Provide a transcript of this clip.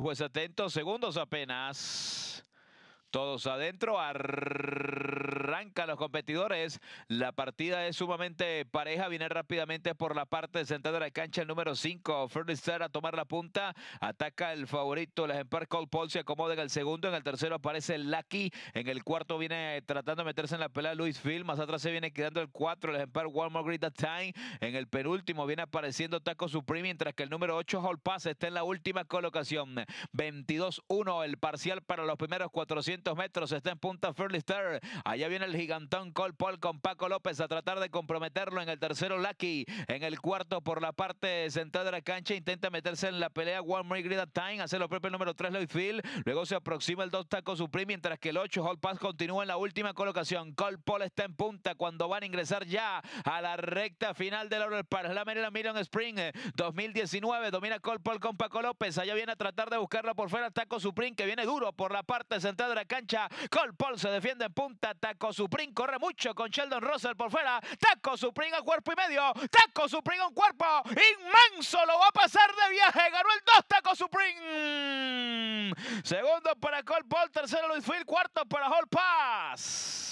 Juez, pues atentos, segundos apenas. Todos adentro a los competidores. La partida es sumamente pareja. Viene rápidamente por la parte central de la cancha el número 5, Furnister a tomar la punta. Ataca el favorito, el ejemplar Cold Paul se acomoda en el segundo. En el tercero aparece Lucky. En el cuarto viene tratando de meterse en la pelea Luis Phil. Más atrás se viene quedando el cuatro, el ejemplar One More Time. En el penúltimo viene apareciendo Taco Supreme, mientras que el número 8, Hall Pass, está en la última colocación. 22-1 el parcial para los primeros 400 metros. Está en punta Furnister. Allá viene el gigante Gigantón Colpol con Paco López a tratar de comprometerlo en el tercero Lucky, en el cuarto por la parte central de la cancha, intenta meterse en la pelea One More Grid at Time, hace lo propio número 3 Lloyd luego se aproxima el 2 Taco Supreme, mientras que el 8 Hall Pass continúa en la última colocación, Colpol está en punta cuando van a ingresar ya a la recta final del Laurel Park, la Maryland Million Spring 2019, eh, domina Colpol con Paco López, allá viene a tratar de buscarla por fuera Taco Supreme que viene duro por la parte central de la cancha, Colpol se defiende en punta, Taco Supreme Spring corre mucho con Sheldon Russell por fuera. Taco Supreme a cuerpo y medio. Taco Supreme a un cuerpo inmenso. Lo va a pasar de viaje. Ganó el 2 Taco Supreme. Segundo para Cole Paul. Tercero Luis Phil. Cuarto para Hall Pass.